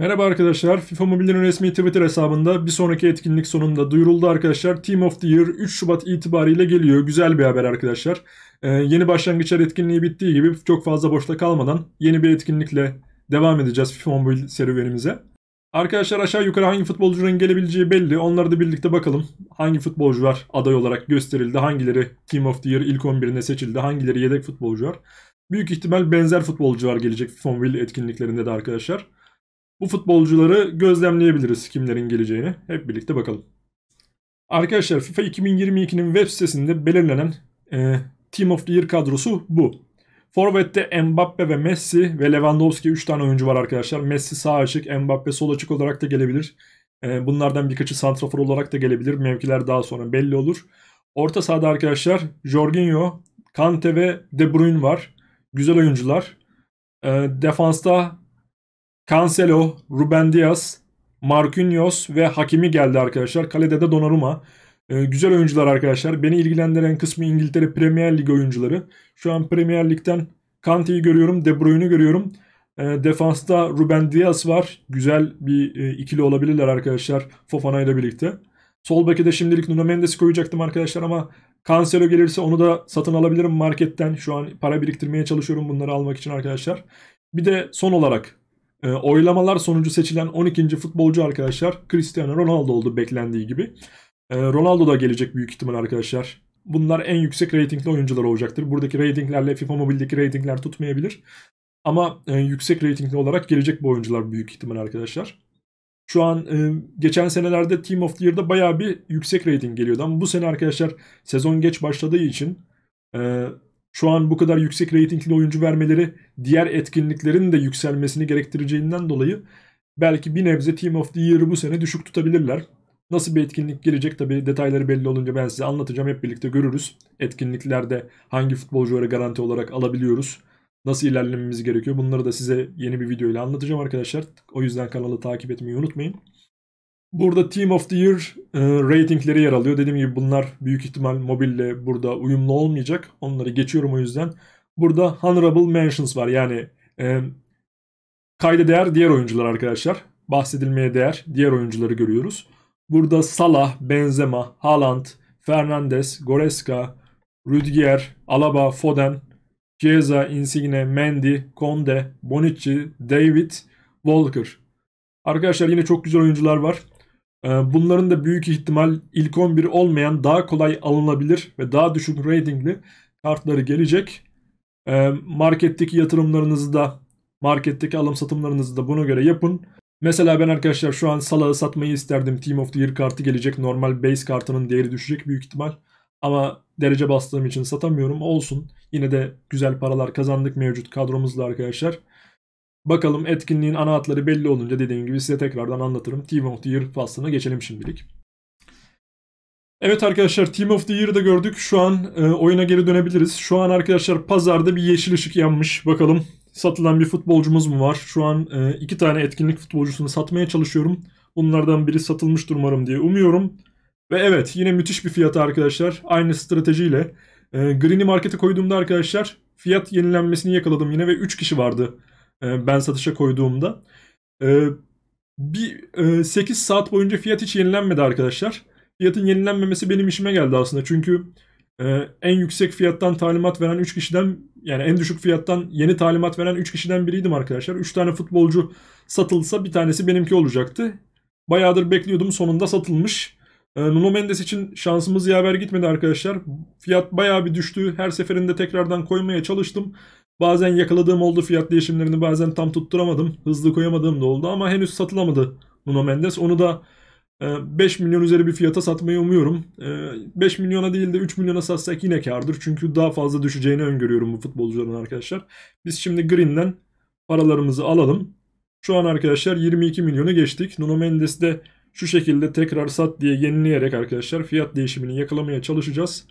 Merhaba arkadaşlar, FIFA Mobil'in resmi Twitter hesabında bir sonraki etkinlik sonunda duyuruldu arkadaşlar. Team of the Year 3 Şubat itibariyle geliyor. Güzel bir haber arkadaşlar. Ee, yeni başlangıçlar etkinliği bittiği gibi çok fazla boşta kalmadan yeni bir etkinlikle devam edeceğiz FIFA Mobil serüvenimize. Arkadaşlar aşağı yukarı hangi futbolcuların gelebileceği belli. Onları da birlikte bakalım. Hangi futbolcular aday olarak gösterildi, hangileri Team of the Year ilk 11'ine seçildi, hangileri yedek futbolcular. Büyük ihtimal benzer futbolcular gelecek FIFA Mobil etkinliklerinde de arkadaşlar. Bu futbolcuları gözlemleyebiliriz kimlerin geleceğini. Hep birlikte bakalım. Arkadaşlar FIFA 2022'nin web sitesinde belirlenen e, Team of the Year kadrosu bu. Forvet'te Mbappe ve Messi ve Lewandowski 3 tane oyuncu var arkadaşlar. Messi sağ açık, Mbappe sol açık olarak da gelebilir. E, bunlardan birkaçı santrafor olarak da gelebilir. Mevkiler daha sonra belli olur. Orta sahada arkadaşlar Jorginho, Kante ve De Bruyne var. Güzel oyuncular. E, defansta Cancelo, Ruben Dias, Marquinhos ve Hakimi geldi arkadaşlar. Kalede de Donnarumma. Ee, güzel oyuncular arkadaşlar. Beni ilgilendiren kısmı İngiltere Premier Lig oyuncuları. Şu an Premier Lig'den Kante'yi görüyorum, De Bruyne'u görüyorum. E, defansta Ruben Dias var. Güzel bir e, ikili olabilirler arkadaşlar Fofana ile birlikte. Sol beke de şimdilik Nuno Mendes'i koyacaktım arkadaşlar ama Cancelo gelirse onu da satın alabilirim marketten. Şu an para biriktirmeye çalışıyorum bunları almak için arkadaşlar. Bir de son olarak e, oylamalar sonucu seçilen 12. futbolcu arkadaşlar Cristiano Ronaldo oldu beklendiği gibi. E, Ronaldo da gelecek büyük ihtimal arkadaşlar. Bunlar en yüksek reytingli oyuncular olacaktır. Buradaki reytinglerle FIFA Mobile'deki reytingler tutmayabilir. Ama e, yüksek reytingli olarak gelecek bu oyuncular büyük ihtimal arkadaşlar. Şu an e, geçen senelerde Team of the Year'da baya bir yüksek rating geliyordu. Ama bu sene arkadaşlar sezon geç başladığı için e, şu an bu kadar yüksek reytingli oyuncu vermeleri diğer etkinliklerin de yükselmesini gerektireceğinden dolayı belki bir nebze Team of the Year'ı bu sene düşük tutabilirler. Nasıl bir etkinlik gelecek tabi detayları belli olunca ben size anlatacağım hep birlikte görürüz. Etkinliklerde hangi futbolcuları garanti olarak alabiliyoruz. Nasıl ilerlememiz gerekiyor bunları da size yeni bir video ile anlatacağım arkadaşlar. O yüzden kanalı takip etmeyi unutmayın. Burada Team of the Year e, ratingleri yer alıyor. Dediğim gibi bunlar büyük ihtimal mobille burada uyumlu olmayacak. Onları geçiyorum o yüzden. Burada Honorable Mentions var. Yani e, kayda değer diğer oyuncular arkadaşlar. Bahsedilmeye değer diğer oyuncuları görüyoruz. Burada Salah, Benzema, Haaland, Fernandes, Goreska, Rüdiger, Alaba, Foden, Ceza, Insigne, Mendy, Conde, Bonucci, David, Walker. Arkadaşlar yine çok güzel oyuncular var. Ee, bunların da büyük ihtimal ilk 11 olmayan daha kolay alınabilir ve daha düşük ratingli kartları gelecek. Ee, marketteki yatırımlarınızı da marketteki alım satımlarınızı da buna göre yapın. Mesela ben arkadaşlar şu an Salah'ı satmayı isterdim. Team of the Year kartı gelecek. Normal base kartının değeri düşecek büyük ihtimal. Ama derece bastığım için satamıyorum. Olsun. Yine de güzel paralar kazandık mevcut kadromuzla arkadaşlar. Bakalım etkinliğin ana hatları belli olunca dediğim gibi size tekrardan anlatırım. Team of the Year faslına geçelim şimdilik. Evet arkadaşlar Team of the Year'da gördük. Şu an e, oyuna geri dönebiliriz. Şu an arkadaşlar pazarda bir yeşil ışık yanmış. Bakalım satılan bir futbolcumuz mu var? Şu an e, iki tane etkinlik futbolcusunu satmaya çalışıyorum. Bunlardan biri satılmış umarım diye umuyorum. Ve evet yine müthiş bir fiyata arkadaşlar. Aynı stratejiyle. E, Green'i markete koyduğumda arkadaşlar fiyat yenilenmesini yakaladım yine ve 3 kişi vardı ee, ben satışa koyduğumda. Ee, bir 8 e, saat boyunca fiyat hiç yenilenmedi arkadaşlar. Fiyatın yenilenmemesi benim işime geldi aslında. Çünkü e, en yüksek fiyattan talimat veren 3 kişiden yani en düşük fiyattan yeni talimat veren 3 kişiden biriydim arkadaşlar. 3 tane futbolcu satılsa bir tanesi benimki olacaktı. Bayağıdır bekliyordum sonunda satılmış. Ee, Nuno Mendes için şansımız yaver gitmedi arkadaşlar. Fiyat bayağı bir düştü. Her seferinde tekrardan koymaya çalıştım. Bazen yakaladığım oldu fiyat değişimlerini bazen tam tutturamadım. Hızlı koyamadığım da oldu ama henüz satılamadı Nuno Mendes. Onu da 5 e, milyon üzeri bir fiyata satmayı umuyorum. 5 e, milyona değil de 3 milyona satsak yine kardır. Çünkü daha fazla düşeceğini öngörüyorum bu futbolcuların arkadaşlar. Biz şimdi Green'den paralarımızı alalım. Şu an arkadaşlar 22 milyonu geçtik. Nuno Mendes de şu şekilde tekrar sat diye yenileyerek arkadaşlar fiyat değişimini yakalamaya çalışacağız.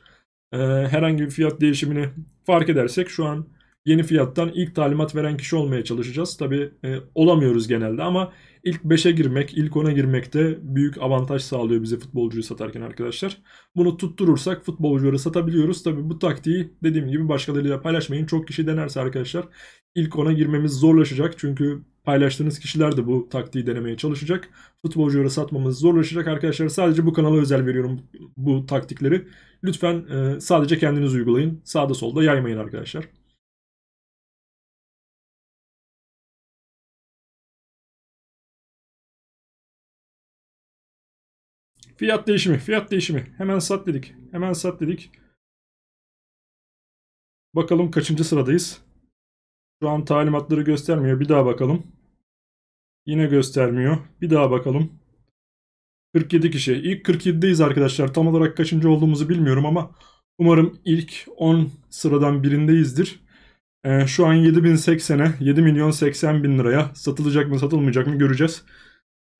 E, herhangi bir fiyat değişimini fark edersek şu an yeni fiyattan ilk talimat veren kişi olmaya çalışacağız. Tabi e, olamıyoruz genelde ama ilk 5'e girmek, ilk 10'a girmek de büyük avantaj sağlıyor bize futbolcuyu satarken arkadaşlar. Bunu tutturursak futbolcuları satabiliyoruz. Tabi bu taktiği dediğim gibi başkalarıyla paylaşmayın. Çok kişi denerse arkadaşlar ilk 10'a girmemiz zorlaşacak. Çünkü paylaştığınız kişiler de bu taktiği denemeye çalışacak. Futbolcuları satmamız zorlaşacak arkadaşlar. Sadece bu kanala özel veriyorum bu taktikleri. Lütfen e, sadece kendiniz uygulayın. Sağda solda yaymayın arkadaşlar. Fiyat değişimi, fiyat değişimi. Hemen sat dedik. Hemen sat dedik. Bakalım kaçıncı sıradayız. Şu an talimatları göstermiyor. Bir daha bakalım. Yine göstermiyor. Bir daha bakalım. 47 kişi. İlk 47'deyiz arkadaşlar. Tam olarak kaçıncı olduğumuzu bilmiyorum ama umarım ilk 10 sıradan birindeyizdir. Ee, şu an 7080'e 7 milyon 80 bin liraya satılacak mı satılmayacak mı göreceğiz.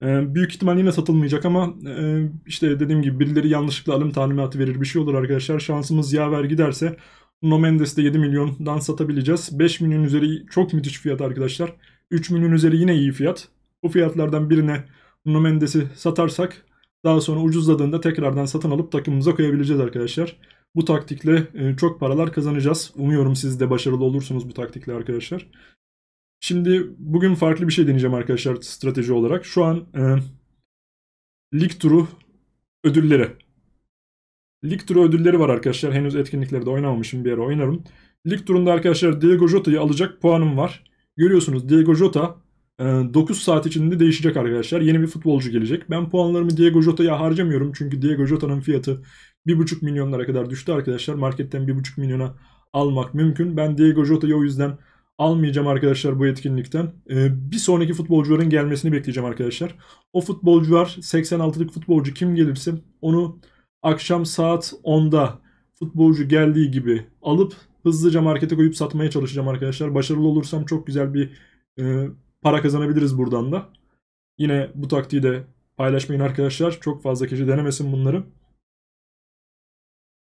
Ee, büyük ihtimal yine satılmayacak ama e, işte dediğim gibi birileri yanlışlıkla alım talimatı verir bir şey olur arkadaşlar. Şansımız yaver giderse No Mendes'te 7 milyondan satabileceğiz. 5 milyon üzeri çok müthiş fiyat arkadaşlar. 3 milyon üzeri yine iyi fiyat. Bu fiyatlardan birine No Mendes'i satarsak daha sonra ucuzladığında tekrardan satın alıp takımımıza koyabileceğiz arkadaşlar. Bu taktikle e, çok paralar kazanacağız. Umuyorum siz de başarılı olursunuz bu taktikle arkadaşlar. Şimdi bugün farklı bir şey deneyeceğim arkadaşlar strateji olarak. Şu an e, lig turu ödülleri. Lig turu ödülleri var arkadaşlar. Henüz etkinliklerde oynamamışım bir yere oynarım. Lig turunda arkadaşlar Diego Jota'yı alacak puanım var. Görüyorsunuz Diego Jota 9 e, saat içinde değişecek arkadaşlar. Yeni bir futbolcu gelecek. Ben puanlarımı Diego Jota'ya harcamıyorum. Çünkü Diego Jota'nın fiyatı 1,5 milyonlara kadar düştü arkadaşlar. Marketten 1,5 milyona almak mümkün. Ben Diego Jota'yı o yüzden almayacağım arkadaşlar bu etkinlikten. Ee, bir sonraki futbolcuların gelmesini bekleyeceğim arkadaşlar. O futbolcular 86'lık futbolcu kim gelirse onu akşam saat 10'da futbolcu geldiği gibi alıp hızlıca markete koyup satmaya çalışacağım arkadaşlar. Başarılı olursam çok güzel bir e, para kazanabiliriz buradan da. Yine bu taktiği de paylaşmayın arkadaşlar. Çok fazla kişi denemesin bunları.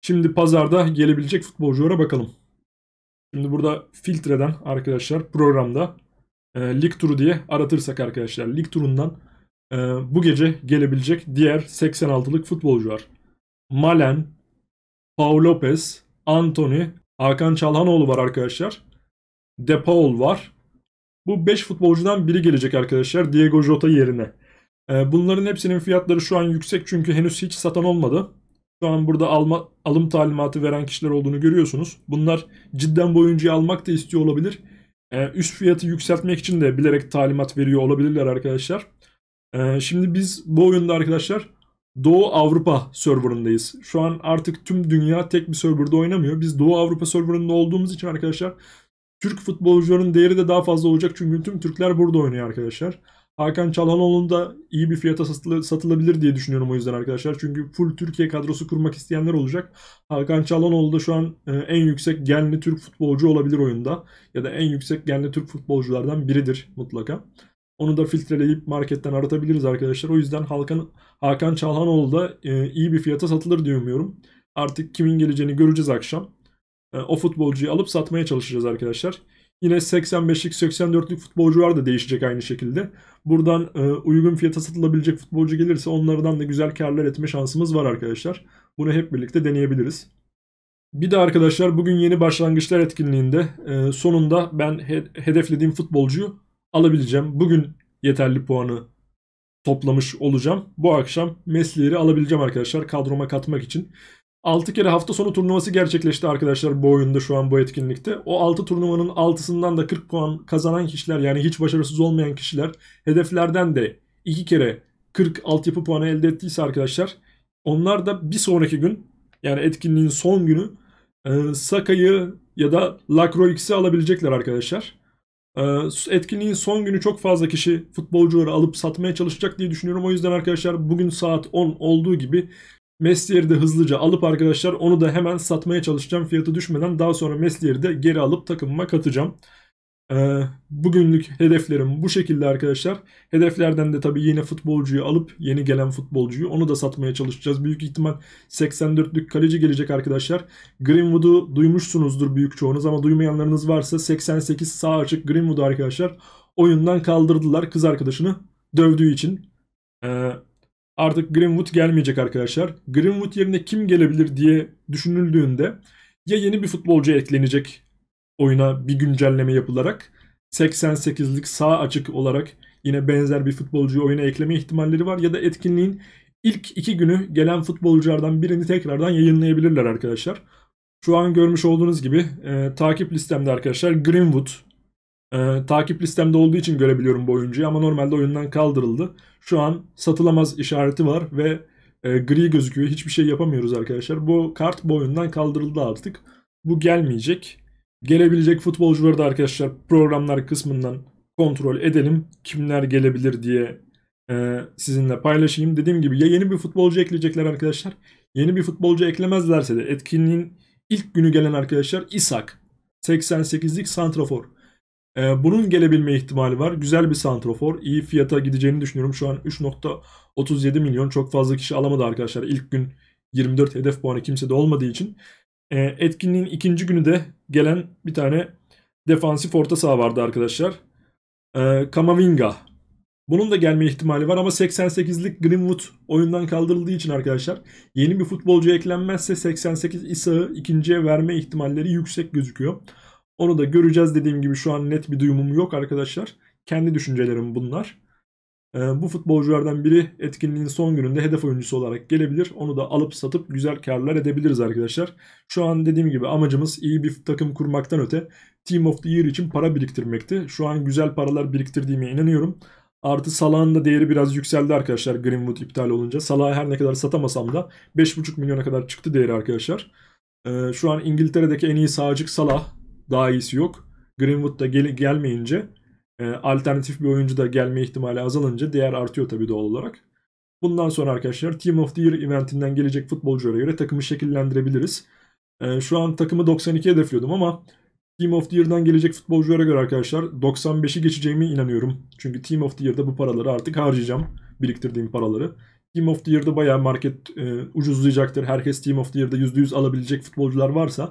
Şimdi pazarda gelebilecek futbolculara bakalım. Şimdi burada filtreden arkadaşlar programda e, lig turu diye aratırsak arkadaşlar lig turundan e, bu gece gelebilecek diğer 86'lık futbolcu var. Malen, Paul Lopez, Anthony, Hakan Çalhanoğlu var arkadaşlar. Depaul var. Bu 5 futbolcudan biri gelecek arkadaşlar Diego Jota yerine. E, bunların hepsinin fiyatları şu an yüksek çünkü henüz hiç satan olmadı şu an burada alma, alım talimatı veren kişiler olduğunu görüyorsunuz. Bunlar cidden bu oyuncuyu almak da istiyor olabilir. Ee, üst fiyatı yükseltmek için de bilerek talimat veriyor olabilirler arkadaşlar. Ee, şimdi biz bu oyunda arkadaşlar Doğu Avrupa serverındayız. Şu an artık tüm dünya tek bir serverda oynamıyor. Biz Doğu Avrupa serverında olduğumuz için arkadaşlar Türk futbolcuların değeri de daha fazla olacak. Çünkü tüm Türkler burada oynuyor arkadaşlar. Hakan Çalhanoğlu'nun da iyi bir fiyata satılabilir diye düşünüyorum o yüzden arkadaşlar. Çünkü full Türkiye kadrosu kurmak isteyenler olacak. Hakan Çalhanoğlu da şu an e, en yüksek genli Türk futbolcu olabilir oyunda. Ya da en yüksek genli Türk futbolculardan biridir mutlaka. Onu da filtreleyip marketten aratabiliriz arkadaşlar. O yüzden Hakan, Hakan Çalhanoğlu da e, iyi bir fiyata satılır diye umuyorum. Artık kimin geleceğini göreceğiz akşam. E, o futbolcuyu alıp satmaya çalışacağız arkadaşlar. Yine 85'lik 84'lük futbolcular da değişecek aynı şekilde. Buradan e, uygun fiyata satılabilecek futbolcu gelirse onlardan da güzel karlar etme şansımız var arkadaşlar. Bunu hep birlikte deneyebiliriz. Bir de arkadaşlar bugün yeni başlangıçlar etkinliğinde e, sonunda ben he, hedeflediğim futbolcuyu alabileceğim. Bugün yeterli puanı toplamış olacağım. Bu akşam Messi'leri alabileceğim arkadaşlar kadroma katmak için. 6 kere hafta sonu turnuvası gerçekleşti arkadaşlar bu oyunda şu an bu etkinlikte. O 6 turnuvanın 6'sından da 40 puan kazanan kişiler yani hiç başarısız olmayan kişiler hedeflerden de 2 kere 40 altyapı puanı elde ettiyse arkadaşlar onlar da bir sonraki gün yani etkinliğin son günü e, Saka'yı ya da Lacroix'i alabilecekler arkadaşlar. E, etkinliğin son günü çok fazla kişi futbolcuları alıp satmaya çalışacak diye düşünüyorum. O yüzden arkadaşlar bugün saat 10 olduğu gibi Meslier'i de hızlıca alıp arkadaşlar onu da hemen satmaya çalışacağım fiyatı düşmeden. Daha sonra Meslier'i de geri alıp takımıma katacağım. Ee, bugünlük hedeflerim bu şekilde arkadaşlar. Hedeflerden de tabii yine futbolcuyu alıp yeni gelen futbolcuyu onu da satmaya çalışacağız. Büyük ihtimal 84'lük kaleci gelecek arkadaşlar. Greenwood'u duymuşsunuzdur büyük çoğunuz ama duymayanlarınız varsa 88 sağ açık Greenwood arkadaşlar oyundan kaldırdılar kız arkadaşını dövdüğü için. Ee, artık Greenwood gelmeyecek arkadaşlar. Greenwood yerine kim gelebilir diye düşünüldüğünde ya yeni bir futbolcu eklenecek oyuna bir güncelleme yapılarak 88'lik sağ açık olarak yine benzer bir futbolcuyu oyuna ekleme ihtimalleri var ya da etkinliğin ilk iki günü gelen futbolculardan birini tekrardan yayınlayabilirler arkadaşlar. Şu an görmüş olduğunuz gibi e, takip listemde arkadaşlar Greenwood, e, takip listemde olduğu için görebiliyorum bu oyuncuyu ama normalde oyundan kaldırıldı. Şu an satılamaz işareti var ve e, gri gözüküyor. Hiçbir şey yapamıyoruz arkadaşlar. Bu kart bu oyundan kaldırıldı artık. Bu gelmeyecek. Gelebilecek futbolcuları da arkadaşlar programlar kısmından kontrol edelim. Kimler gelebilir diye e, sizinle paylaşayım. Dediğim gibi ya yeni bir futbolcu ekleyecekler arkadaşlar. Yeni bir futbolcu eklemezlerse de etkinliğin ilk günü gelen arkadaşlar İshak. 88'lik Santrafor. Ee, bunun gelebilme ihtimali var. Güzel bir santrofor. iyi fiyata gideceğini düşünüyorum. Şu an 3.37 milyon. Çok fazla kişi alamadı arkadaşlar. İlk gün 24 hedef puanı kimse de olmadığı için. Ee, etkinliğin ikinci günü de gelen bir tane defansif orta saha vardı arkadaşlar. Ee, Kamavinga. Bunun da gelme ihtimali var ama 88'lik Greenwood oyundan kaldırıldığı için arkadaşlar yeni bir futbolcu eklenmezse 88 İsa'yı ikinciye verme ihtimalleri yüksek gözüküyor. Onu da göreceğiz dediğim gibi şu an net bir duyumum yok arkadaşlar. Kendi düşüncelerim bunlar. Ee, bu futbolculardan biri etkinliğin son gününde hedef oyuncusu olarak gelebilir. Onu da alıp satıp güzel karlar edebiliriz arkadaşlar. Şu an dediğim gibi amacımız iyi bir takım kurmaktan öte Team of the Year için para biriktirmekti. Şu an güzel paralar biriktirdiğime inanıyorum. Artı Salah'ın da değeri biraz yükseldi arkadaşlar Greenwood iptal olunca. Salah'ı her ne kadar satamasam da 5,5 milyona kadar çıktı değeri arkadaşlar. Ee, şu an İngiltere'deki en iyi sağcık Salah. Daha iyisi yok. Greenwood da gel gelmeyince e, alternatif bir oyuncu da gelme ihtimali azalınca değer artıyor tabii doğal olarak. Bundan sonra arkadaşlar Team of the Year eventinden gelecek futbolculara göre takımı şekillendirebiliriz. E, şu an takımı 92 hedefliyordum ama Team of the Year'dan gelecek futbolculara göre arkadaşlar 95'i geçeceğimi inanıyorum. Çünkü Team of the Year'da bu paraları artık harcayacağım. Biriktirdiğim paraları. Team of the Year'da bayağı market e, ucuzlayacaktır. Herkes Team of the Year'da %100 alabilecek futbolcular varsa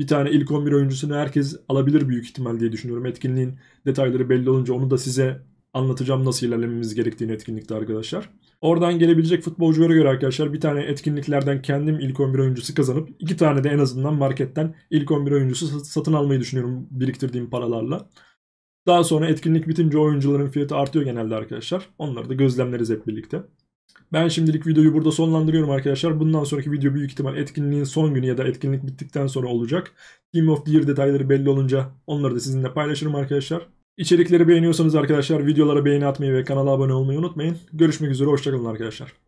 bir tane ilk 11 oyuncusunu herkes alabilir büyük ihtimal diye düşünüyorum. Etkinliğin detayları belli olunca onu da size anlatacağım nasıl ilerlememiz gerektiğini etkinlikte arkadaşlar. Oradan gelebilecek futbolculara göre arkadaşlar bir tane etkinliklerden kendim ilk 11 oyuncusu kazanıp iki tane de en azından marketten ilk 11 oyuncusu satın almayı düşünüyorum biriktirdiğim paralarla. Daha sonra etkinlik bitince oyuncuların fiyatı artıyor genelde arkadaşlar. Onları da gözlemleriz hep birlikte. Ben şimdilik videoyu burada sonlandırıyorum arkadaşlar. Bundan sonraki video büyük ihtimal etkinliğin son günü ya da etkinlik bittikten sonra olacak. Team of the Year detayları belli olunca onları da sizinle paylaşırım arkadaşlar. İçerikleri beğeniyorsanız arkadaşlar videolara beğeni atmayı ve kanala abone olmayı unutmayın. Görüşmek üzere hoşçakalın arkadaşlar.